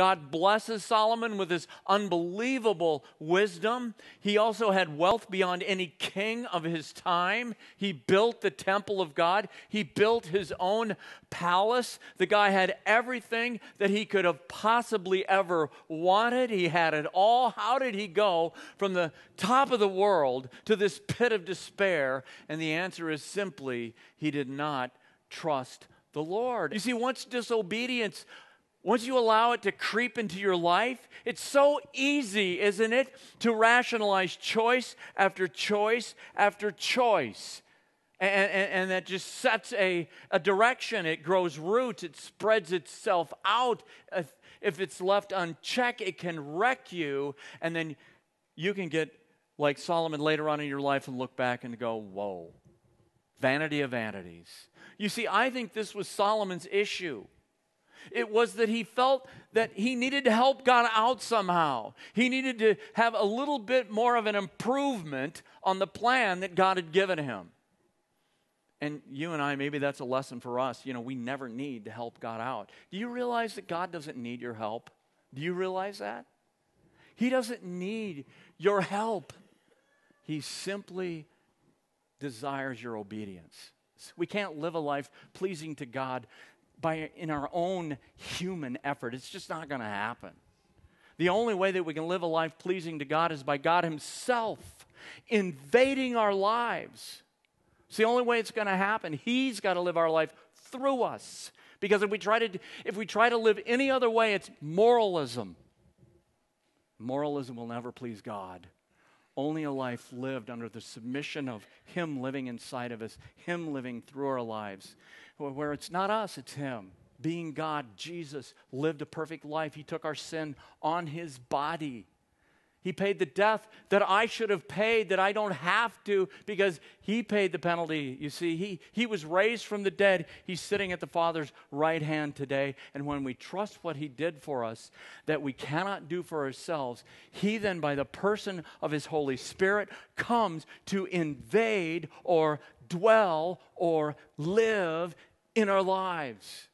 God blesses Solomon with his unbelievable wisdom. He also had wealth beyond any king of his time. He built the temple of God, he built his own palace. The guy had everything that he could have possibly ever wanted. He had it all. How did he go from the top of the world to this pit of despair? And the answer is simply he did not trust the Lord. You see, once disobedience once you allow it to creep into your life, it's so easy, isn't it, to rationalize choice after choice after choice. And, and, and, that just sets a, a direction. It grows roots, it spreads itself out. If, if it's left unchecked, it can wreck you. And then you can get like Solomon later on in your life and look back and go, whoa, vanity of vanities. You see, I think this was Solomon's issue. It was that he felt that he needed to help God out somehow. He needed to have a little bit more of an improvement on the plan that God had given him. And you and I, maybe that's a lesson for us. You know, we never need to help God out. Do you realize that God doesn't need your help? Do you realize that? He doesn't need your help. He simply desires your obedience. We can't live a life pleasing to God by, in our own human effort. It's just not going to happen. The only way that we can live a life pleasing to God is by God Himself invading our lives. It's the only way it's going to happen. He's got to live our life through us. Because if we try to if we try to live any other way, it's moralism. Moralism will never please God. Only a life lived under the submission of Him living inside of us, Him living through our lives, where it's not us, it's Him. Being God, Jesus lived a perfect life. He took our sin on His body. He paid the death that I should have paid, that I don't have to, because He paid the penalty. You see, He, he was raised from the dead. He's sitting at the Father's right hand today. And when we trust what He did for us that we cannot do for ourselves, He then, by the person of His Holy Spirit, comes to invade or dwell or live in our lives.